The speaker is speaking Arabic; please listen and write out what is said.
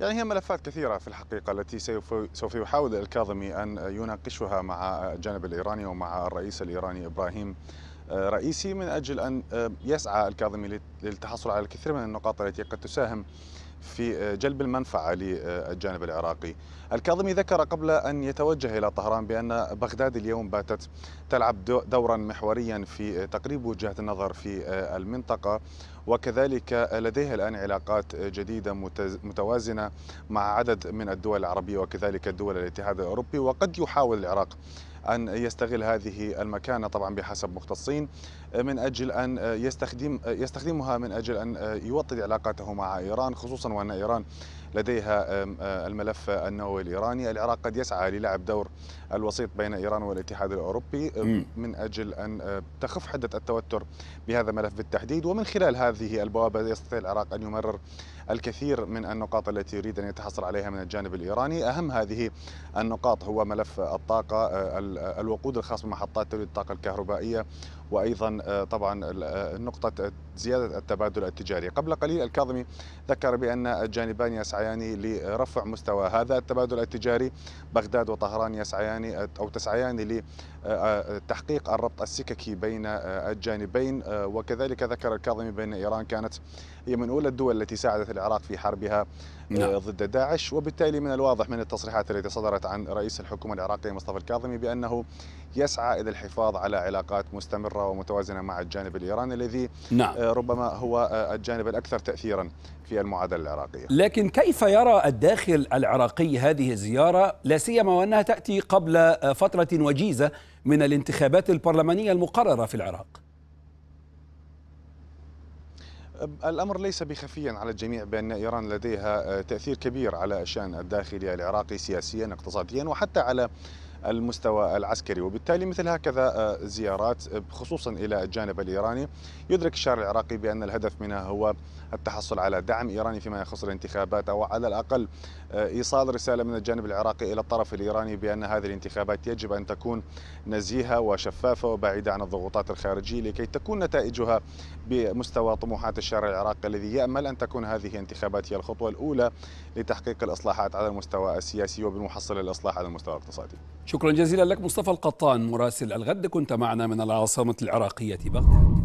يعني هي ملفات كثيرة في الحقيقة التي سوف يحاول الكاظمي أن يناقشها مع الجانب الإيراني ومع الرئيس الإيراني إبراهيم آه، رئيسي من أجل أن آه، يسعى الكاظمي للتحصل على الكثير من النقاط التي قد تساهم في آه، جلب المنفعة للجانب العراقي الكاظمي ذكر قبل أن يتوجه إلى طهران بأن بغداد اليوم باتت تلعب دورا محوريا في تقريب وجهة النظر في المنطقة وكذلك لديها الآن علاقات جديدة متوازنة مع عدد من الدول العربية وكذلك دول الاتحاد الأوروبي وقد يحاول العراق أن يستغل هذه المكانة طبعا بحسب مختصين من أجل أن يستخدم يستخدمها من أجل أن يوطد علاقاته مع إيران خصوصا وأن إيران لديها آه، الملف النووي الإيراني العراق قد يسعى للعب دور الوسيط بين إيران والاتحاد الأوروبي من أجل أن آه، تخف حدة التوتر بهذا الملف بالتحديد ومن خلال هذه البوابة يستطيع العراق أن يمرر الكثير من النقاط التي يريد أن يتحصل عليها من الجانب الإيراني أهم هذه النقاط هو ملف الطاقة آه، الوقود الخاص بمحطات توليد الطاقة الكهربائية وايضا طبعا نقطه زياده التبادل التجاري قبل قليل الكاظمي ذكر بان الجانبان يسعيان يسعيان لرفع مستوى هذا التبادل التجاري بغداد وطهران يسعيان أو تسعيان لتحقيق الربط السككي بين الجانبين وكذلك ذكر الكاظمي بأن إيران كانت هي من أولى الدول التي ساعدت العراق في حربها نعم. آه، ضد داعش وبالتالي من الواضح من التصريحات التي صدرت عن رئيس الحكومة العراقية مصطفى الكاظمي بأنه يسعى إلى الحفاظ على علاقات مستمرة ومتوازنة مع الجانب الإيراني الذي نعم. آه، ربما هو آه، الجانب الأكثر تأثيرا في المعادلة العراقية لكن كيف كيف يرى الداخل العراقي هذه الزيارة لا سيما وأنها تأتي قبل فترة وجيزة من الانتخابات البرلمانية المقررة في العراق الامر ليس بخفيا على الجميع بان ايران لديها تاثير كبير على الشان الداخلي العراقي سياسيا اقتصاديا وحتى على المستوى العسكري وبالتالي مثل هكذا آه، زيارات آه، خصوصا إلى الجانب الإيراني يدرك الشارع العراقي بأن الهدف منها هو التحصل على دعم إيراني فيما يخص الانتخابات أو على الأقل آه، إيصال رسالة من الجانب العراقي إلى الطرف الإيراني بأن هذه الانتخابات يجب أن تكون نزيهة وشفافة وبعيدة عن الضغوطات الخارجية لكي تكون نتائجها بمستوى طموحات الشارع العراقي الذي يأمل أن تكون هذه الانتخابات هي الخطوة الأولى لتحقيق الإصلاحات على المستوى السياسي وبالمحصلة الإصلاح على المستوى الاقتصادي شكرا جزيلا لك مصطفى القطان مراسل الغد كنت معنا من العاصمة العراقية بغداد